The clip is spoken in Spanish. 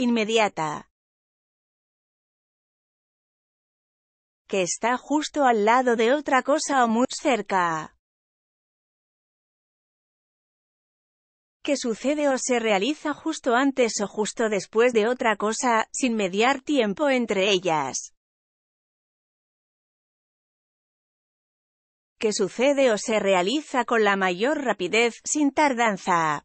inmediata, que está justo al lado de otra cosa o muy cerca, que sucede o se realiza justo antes o justo después de otra cosa, sin mediar tiempo entre ellas. que sucede o se realiza con la mayor rapidez, sin tardanza.